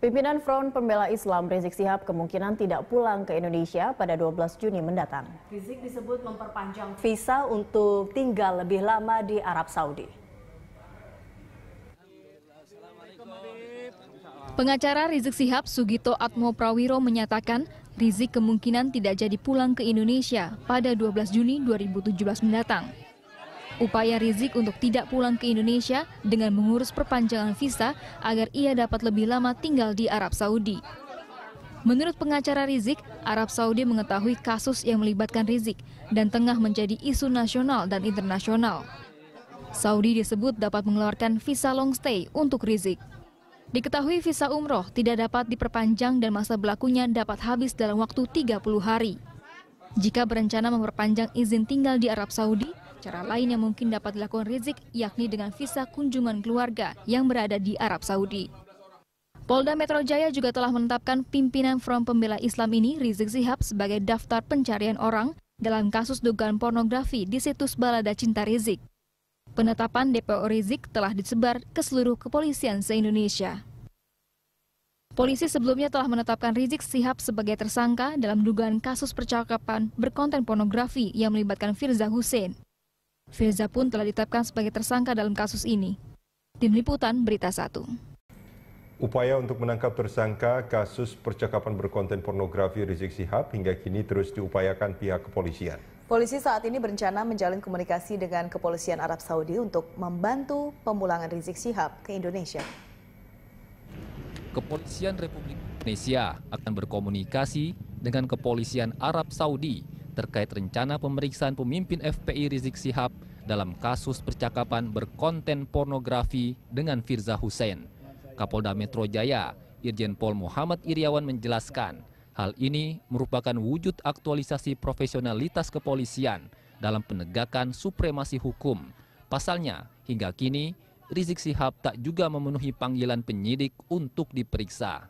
Pimpinan Front Pembela Islam Rizik Sihab kemungkinan tidak pulang ke Indonesia pada 12 Juni mendatang. Rizik disebut memperpanjang visa untuk tinggal lebih lama di Arab Saudi. Pengacara Rizik Sihab Sugito Atmo Prawiro menyatakan Rizik kemungkinan tidak jadi pulang ke Indonesia pada 12 Juni 2017 mendatang. Upaya Rizik untuk tidak pulang ke Indonesia dengan mengurus perpanjangan visa agar ia dapat lebih lama tinggal di Arab Saudi. Menurut pengacara Rizik, Arab Saudi mengetahui kasus yang melibatkan Rizik dan tengah menjadi isu nasional dan internasional. Saudi disebut dapat mengeluarkan visa long stay untuk Rizik. Diketahui visa umroh tidak dapat diperpanjang dan masa berlakunya dapat habis dalam waktu 30 hari. Jika berencana memperpanjang izin tinggal di Arab Saudi, Cara lain yang mungkin dapat dilakukan Rizik yakni dengan visa kunjungan keluarga yang berada di Arab Saudi. Polda Metro Jaya juga telah menetapkan pimpinan Front Pembela Islam ini Rizik Sihab sebagai daftar pencarian orang dalam kasus dugaan pornografi di situs Balada Cinta Rizik. Penetapan DPO Rizik telah disebar ke seluruh kepolisian se-Indonesia. Polisi sebelumnya telah menetapkan Rizik Sihab sebagai tersangka dalam dugaan kasus percakapan berkonten pornografi yang melibatkan Firza Hussein. Firza pun telah ditetapkan sebagai tersangka dalam kasus ini. Tim Liputan Berita 1. Upaya untuk menangkap tersangka kasus percakapan berkonten pornografi Rizik Sihab hingga kini terus diupayakan pihak kepolisian. Polisi saat ini berencana menjalin komunikasi dengan kepolisian Arab Saudi untuk membantu pemulangan Rizik Sihab ke Indonesia. Kepolisian Republik Indonesia akan berkomunikasi dengan kepolisian Arab Saudi terkait rencana pemeriksaan pemimpin FPI Rizik Sihab dalam kasus percakapan berkonten pornografi dengan Firza Hussein. Kapolda Metro Jaya, Irjen Pol Muhammad Iriawan menjelaskan, hal ini merupakan wujud aktualisasi profesionalitas kepolisian dalam penegakan supremasi hukum. Pasalnya, hingga kini Rizik Sihab tak juga memenuhi panggilan penyidik untuk diperiksa.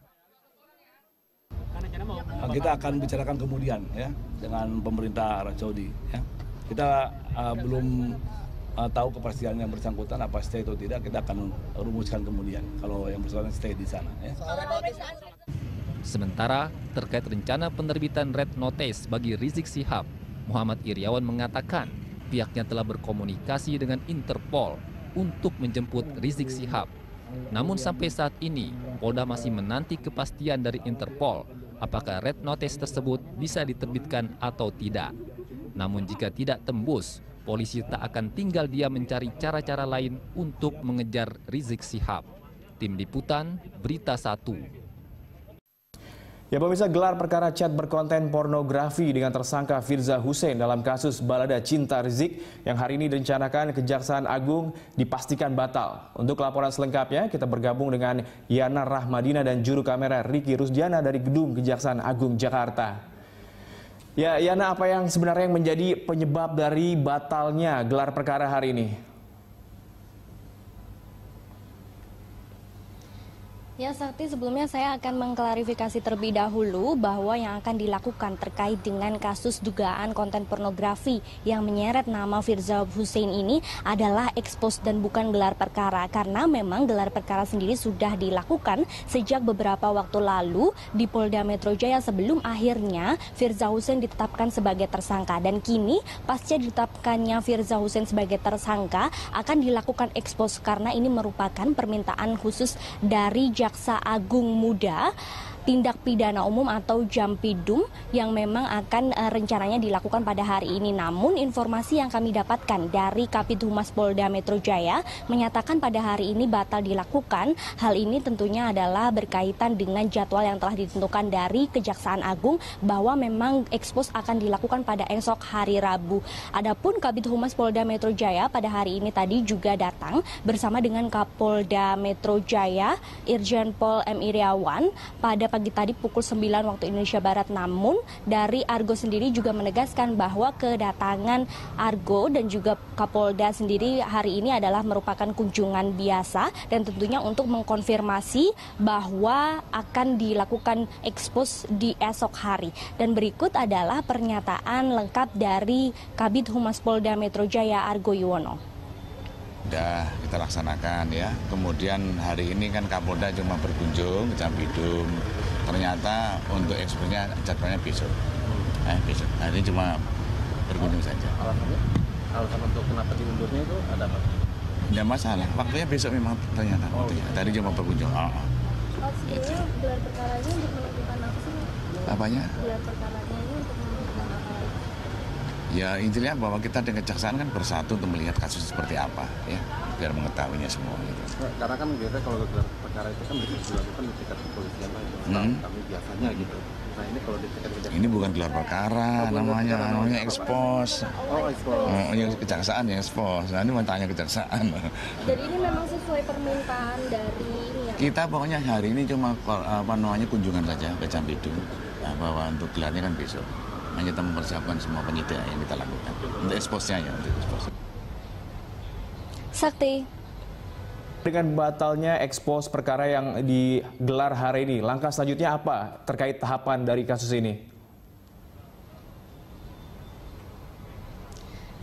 Nah, kita akan bicarakan kemudian ya dengan pemerintah Arab Saudi ya. Kita uh, belum uh, tahu kepastian yang bersangkutan apa stay atau tidak kita akan rumuskan kemudian kalau yang bersangkutan stay di sana ya. Sementara terkait rencana penerbitan red notice bagi Rizik Sihab, Muhammad Iriawan mengatakan pihaknya telah berkomunikasi dengan Interpol untuk menjemput Rizik Sihab. Namun sampai saat ini, Polda masih menanti kepastian dari Interpol apakah red notice tersebut bisa diterbitkan atau tidak. Namun jika tidak tembus, polisi tak akan tinggal dia mencari cara-cara lain untuk mengejar Rizik Sihab. Tim Liputan, Berita Satu. Ya pemirsa gelar perkara chat berkonten pornografi dengan tersangka Firza Hussein dalam kasus balada Cinta Rizik yang hari ini direncanakan Kejaksaan Agung dipastikan batal. Untuk laporan selengkapnya kita bergabung dengan Yana Rahmadina dan juru kamera Riki Rusdiana dari Gedung Kejaksaan Agung Jakarta. Ya Yana apa yang sebenarnya yang menjadi penyebab dari batalnya gelar perkara hari ini? Ya Sakti, sebelumnya saya akan mengklarifikasi terlebih dahulu bahwa yang akan dilakukan terkait dengan kasus dugaan konten pornografi yang menyeret nama Firza Hussein ini adalah ekspos dan bukan gelar perkara karena memang gelar perkara sendiri sudah dilakukan sejak beberapa waktu lalu di Polda Metro Jaya sebelum akhirnya Firza Hussein ditetapkan sebagai tersangka dan kini pasca ditetapkannya Firza Hussein sebagai tersangka akan dilakukan ekspos karena ini merupakan permintaan khusus dari Jakarta Jaksa Agung Muda tindak pidana umum atau Jampidum yang memang akan uh, rencananya dilakukan pada hari ini. Namun informasi yang kami dapatkan dari Kapit Humas Polda Metro Jaya menyatakan pada hari ini batal dilakukan. Hal ini tentunya adalah berkaitan dengan jadwal yang telah ditentukan dari Kejaksaan Agung bahwa memang ekspos akan dilakukan pada esok hari Rabu. Adapun Kabit Humas Polda Metro Jaya pada hari ini tadi juga datang bersama dengan Kapolda Metro Jaya Irjen Pol M Iriawan pada pagi tadi pukul 9 waktu Indonesia Barat. Namun dari Argo sendiri juga menegaskan bahwa kedatangan Argo dan juga Kapolda sendiri hari ini adalah merupakan kunjungan biasa dan tentunya untuk mengkonfirmasi bahwa akan dilakukan ekspos di esok hari. Dan berikut adalah pernyataan lengkap dari Kabit Humas Polda Metro Jaya Argo Yuwono sudah kita laksanakan ya. Kemudian hari ini kan Kapolda cuma berkunjung ke Cambidung, ternyata untuk ekspornya jadwalnya besok. Eh, besok. Hari nah, ini cuma berkunjung saja. Alasannya? Alasan untuk kenapa diundurnya itu ada apa? Tidak masalah. Waktunya besok memang ternyata. Oh, waktunya. Tadi cuma berkunjung. Oh, oh. Pak, gitu. gelar perkaranya untuk menentukan apa sih? Apanya? Gelar perkaranya ini untuk menentukan apa? Ya intinya bahwa kita dengan kejaksaan kan bersatu untuk melihat kasus seperti apa ya biar mengetahuinya semua gitu. Karena kan biasanya kalau perkara itu kan dilakukan di tingkat kepolisian lah itu kan hmm. kami biasanya gitu. Nah ini kalau di tingkat kejaksaan ini bukan gelar perkara oh, namanya perkara, namanya ekspos. Oh ekspos. Oh, ya, kejaksaan ya ekspos. Nah ini tanya kejaksaan. Jadi ini memang sesuai permintaan dari ya? kita pokoknya hari ini cuma apa namanya kunjungan saja ke Campidu nah, bahwa untuk gelarnya kan besok. hanya kita mempersiapkan semua penyidik yang kita lakukan untuk eksposnya ya untuk eksposnya. Sakti. Dengan batalnya ekspos perkara yang digelar hari ini, langkah selanjutnya apa terkait tahapan dari kasus ini?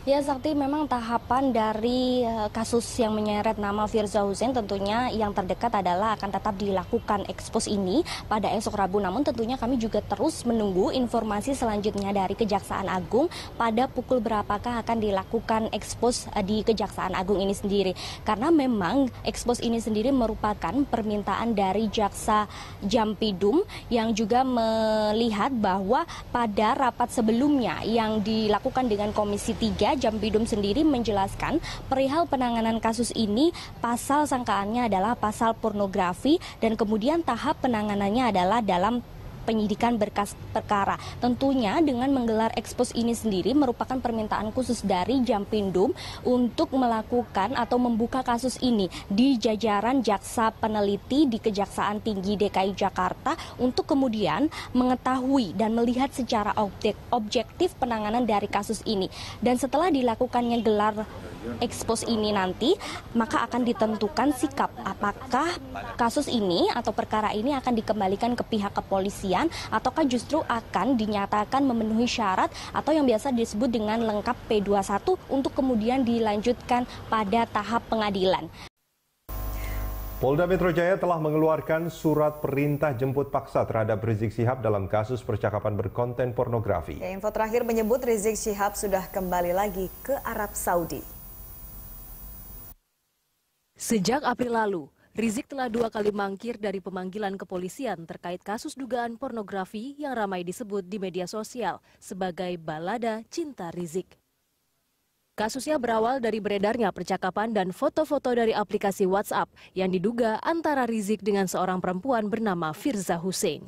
Ya Sakti memang tahapan dari eh, kasus yang menyeret nama Firza Hussein tentunya yang terdekat adalah akan tetap dilakukan ekspos ini pada esok Rabu namun tentunya kami juga terus menunggu informasi selanjutnya dari Kejaksaan Agung pada pukul berapakah akan dilakukan ekspos eh, di Kejaksaan Agung ini sendiri karena memang ekspos ini sendiri merupakan permintaan dari Jaksa Jampidum yang juga melihat bahwa pada rapat sebelumnya yang dilakukan dengan Komisi 3 Jam sendiri menjelaskan perihal penanganan kasus ini pasal sangkaannya adalah pasal pornografi dan kemudian tahap penanganannya adalah dalam penyidikan berkas perkara. Tentunya dengan menggelar ekspos ini sendiri merupakan permintaan khusus dari Jampindum untuk melakukan atau membuka kasus ini di jajaran jaksa peneliti di Kejaksaan Tinggi DKI Jakarta untuk kemudian mengetahui dan melihat secara objektif penanganan dari kasus ini. Dan setelah dilakukannya gelar expose ini nanti, maka akan ditentukan sikap apakah kasus ini atau perkara ini akan dikembalikan ke pihak kepolisian ataukah justru akan dinyatakan memenuhi syarat atau yang biasa disebut dengan lengkap P21 untuk kemudian dilanjutkan pada tahap pengadilan. Polda Metro Jaya telah mengeluarkan surat perintah jemput paksa terhadap Rizik Sihab dalam kasus percakapan berkonten pornografi. Ya, info terakhir menyebut Rizik Sihab sudah kembali lagi ke Arab Saudi. Sejak April lalu, Rizik telah dua kali mangkir dari pemanggilan kepolisian terkait kasus dugaan pornografi yang ramai disebut di media sosial sebagai balada cinta Rizik. Kasusnya berawal dari beredarnya percakapan dan foto-foto dari aplikasi WhatsApp yang diduga antara Rizik dengan seorang perempuan bernama Firza Hussein.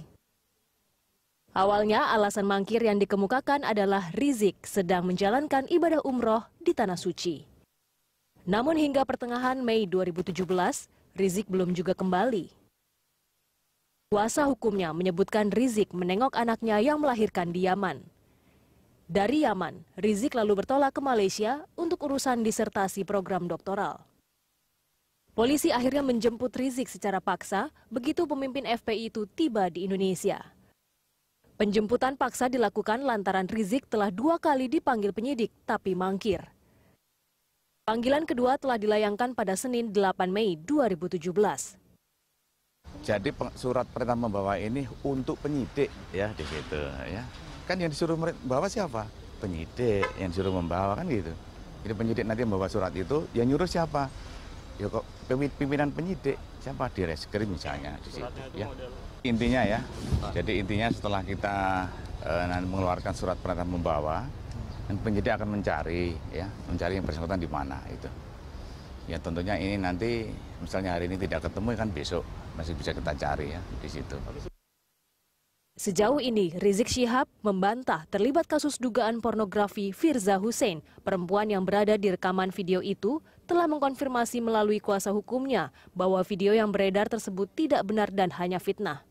Awalnya alasan mangkir yang dikemukakan adalah Rizik sedang menjalankan ibadah umroh di Tanah Suci. Namun hingga pertengahan Mei 2017, Rizik belum juga kembali. Kuasa hukumnya menyebutkan Rizik menengok anaknya yang melahirkan di Yaman. Dari Yaman, Rizik lalu bertolak ke Malaysia untuk urusan disertasi program doktoral. Polisi akhirnya menjemput Rizik secara paksa begitu pemimpin FPI itu tiba di Indonesia. Penjemputan paksa dilakukan lantaran Rizik telah dua kali dipanggil penyidik tapi mangkir. Panggilan kedua telah dilayangkan pada Senin 8 Mei 2017. Jadi surat perintah membawa ini untuk penyidik ya di situ ya. Kan yang disuruh membawa siapa? Penyidik yang disuruh membawa kan gitu. Jadi penyidik nanti membawa surat itu, yang nyuruh siapa? ya kok pimpinan penyidik siapa di reskrim misalnya di situ ya intinya ya jadi intinya setelah kita e, nanti mengeluarkan surat perintah membawa dan penyidik akan mencari, ya, mencari yang bersangkutan di mana itu. Ya tentunya ini nanti misalnya hari ini tidak ketemu kan besok masih bisa kita cari ya di situ. Sejauh ini, Rizik Syihab membantah terlibat kasus dugaan pornografi Firza Hussein. Perempuan yang berada di rekaman video itu telah mengkonfirmasi melalui kuasa hukumnya bahwa video yang beredar tersebut tidak benar dan hanya fitnah.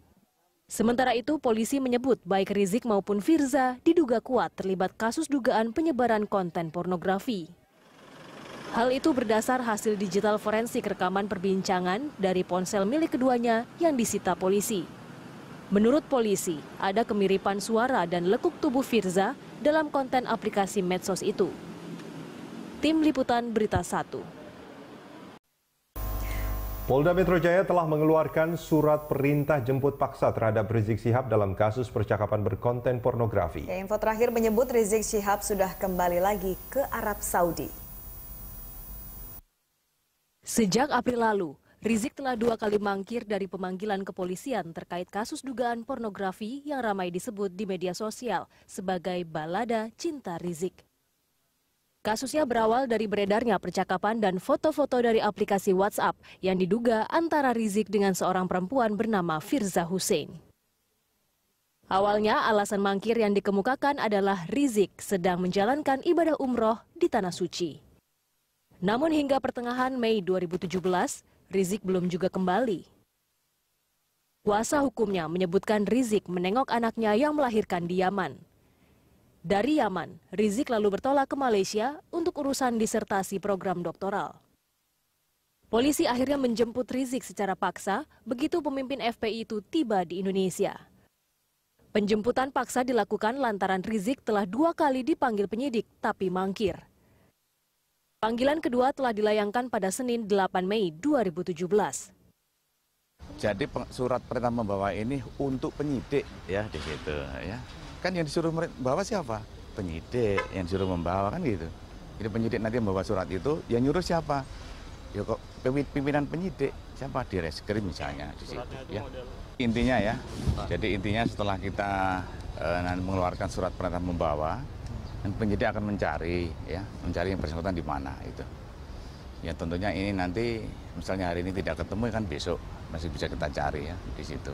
Sementara itu, polisi menyebut baik Rizik maupun Firza diduga kuat terlibat kasus dugaan penyebaran konten pornografi. Hal itu berdasar hasil digital forensik rekaman perbincangan dari ponsel milik keduanya yang disita polisi. Menurut polisi, ada kemiripan suara dan lekuk tubuh Firza dalam konten aplikasi medsos itu. Tim Liputan Berita 1 Polda Metro Jaya telah mengeluarkan surat perintah jemput paksa terhadap Rizik Sihab dalam kasus percakapan berkonten pornografi. Ya, info terakhir menyebut Rizik Sihab sudah kembali lagi ke Arab Saudi. Sejak April lalu, Rizik telah dua kali mangkir dari pemanggilan kepolisian terkait kasus dugaan pornografi yang ramai disebut di media sosial sebagai balada cinta Rizik. Kasusnya berawal dari beredarnya percakapan dan foto-foto dari aplikasi WhatsApp yang diduga antara Rizik dengan seorang perempuan bernama Firza Hussein. Awalnya alasan mangkir yang dikemukakan adalah Rizik sedang menjalankan ibadah umroh di Tanah Suci. Namun hingga pertengahan Mei 2017, Rizik belum juga kembali. Kuasa hukumnya menyebutkan Rizik menengok anaknya yang melahirkan di Yaman. Dari Yaman, Rizik lalu bertolak ke Malaysia untuk urusan disertasi program doktoral. Polisi akhirnya menjemput Rizik secara paksa begitu pemimpin FPI itu tiba di Indonesia. Penjemputan paksa dilakukan lantaran Rizik telah dua kali dipanggil penyidik tapi mangkir. Panggilan kedua telah dilayangkan pada Senin 8 Mei 2017. Jadi surat perintah membawa ini untuk penyidik ya di situ ya. Kan yang disuruh membawa siapa? Penyidik yang disuruh membawa kan gitu. Jadi penyidik nanti membawa surat itu, yang nyuruh siapa? Ya kok pimpinan penyidik siapa di reskrim misalnya di situ ya. Intinya ya. Jadi intinya setelah kita e, mengeluarkan surat perintah membawa, dan penyidik akan mencari ya, mencari yang bersangkutan di mana itu. Ya tentunya ini nanti misalnya hari ini tidak ketemu ya kan besok masih bisa kita cari ya di situ.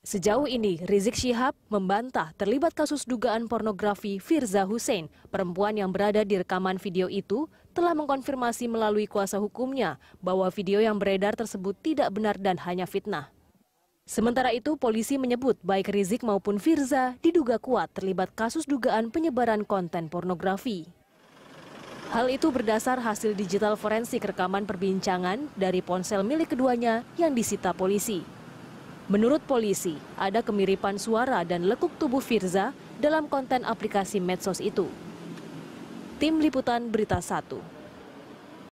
Sejauh ini, Rizik Syihab membantah terlibat kasus dugaan pornografi Firza Hussein. Perempuan yang berada di rekaman video itu telah mengkonfirmasi melalui kuasa hukumnya bahwa video yang beredar tersebut tidak benar dan hanya fitnah. Sementara itu, polisi menyebut baik Rizik maupun Firza diduga kuat terlibat kasus dugaan penyebaran konten pornografi. Hal itu berdasar hasil digital forensik rekaman perbincangan dari ponsel milik keduanya yang disita polisi. Menurut polisi, ada kemiripan suara dan lekuk tubuh Firza dalam konten aplikasi medsos itu. Tim Liputan Berita 1